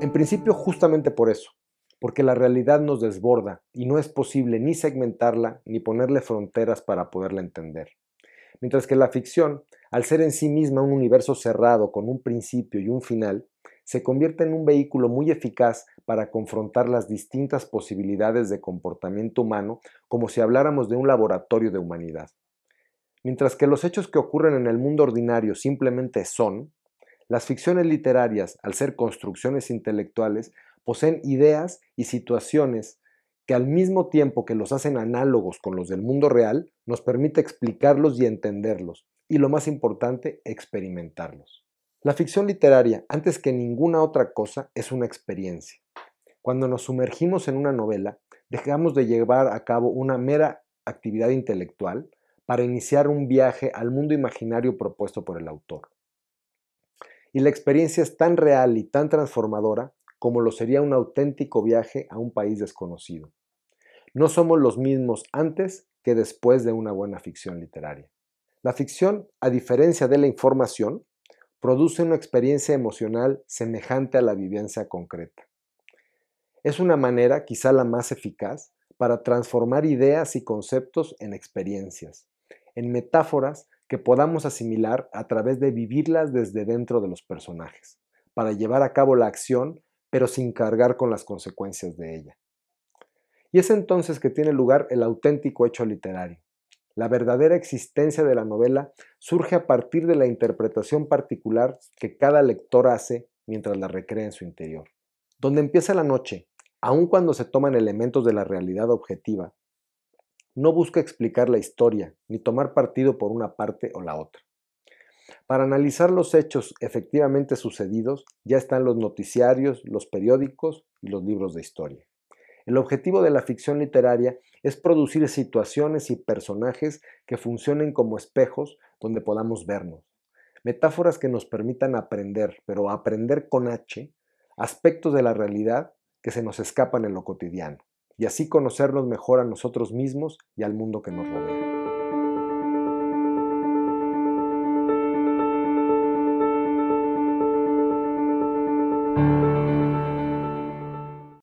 En principio justamente por eso, porque la realidad nos desborda y no es posible ni segmentarla ni ponerle fronteras para poderla entender. Mientras que la ficción, al ser en sí misma un universo cerrado con un principio y un final, se convierte en un vehículo muy eficaz para confrontar las distintas posibilidades de comportamiento humano como si habláramos de un laboratorio de humanidad. Mientras que los hechos que ocurren en el mundo ordinario simplemente son, las ficciones literarias, al ser construcciones intelectuales, poseen ideas y situaciones que al mismo tiempo que los hacen análogos con los del mundo real, nos permite explicarlos y entenderlos, y lo más importante, experimentarlos. La ficción literaria, antes que ninguna otra cosa, es una experiencia. Cuando nos sumergimos en una novela, dejamos de llevar a cabo una mera actividad intelectual para iniciar un viaje al mundo imaginario propuesto por el autor. Y la experiencia es tan real y tan transformadora como lo sería un auténtico viaje a un país desconocido. No somos los mismos antes que después de una buena ficción literaria. La ficción, a diferencia de la información, produce una experiencia emocional semejante a la vivencia concreta. Es una manera, quizá la más eficaz, para transformar ideas y conceptos en experiencias en metáforas que podamos asimilar a través de vivirlas desde dentro de los personajes, para llevar a cabo la acción, pero sin cargar con las consecuencias de ella. Y es entonces que tiene lugar el auténtico hecho literario. La verdadera existencia de la novela surge a partir de la interpretación particular que cada lector hace mientras la recrea en su interior. Donde empieza la noche, aun cuando se toman elementos de la realidad objetiva, no busca explicar la historia, ni tomar partido por una parte o la otra. Para analizar los hechos efectivamente sucedidos ya están los noticiarios, los periódicos y los libros de historia. El objetivo de la ficción literaria es producir situaciones y personajes que funcionen como espejos donde podamos vernos. Metáforas que nos permitan aprender, pero aprender con H, aspectos de la realidad que se nos escapan en lo cotidiano y así conocernos mejor a nosotros mismos y al mundo que nos rodea.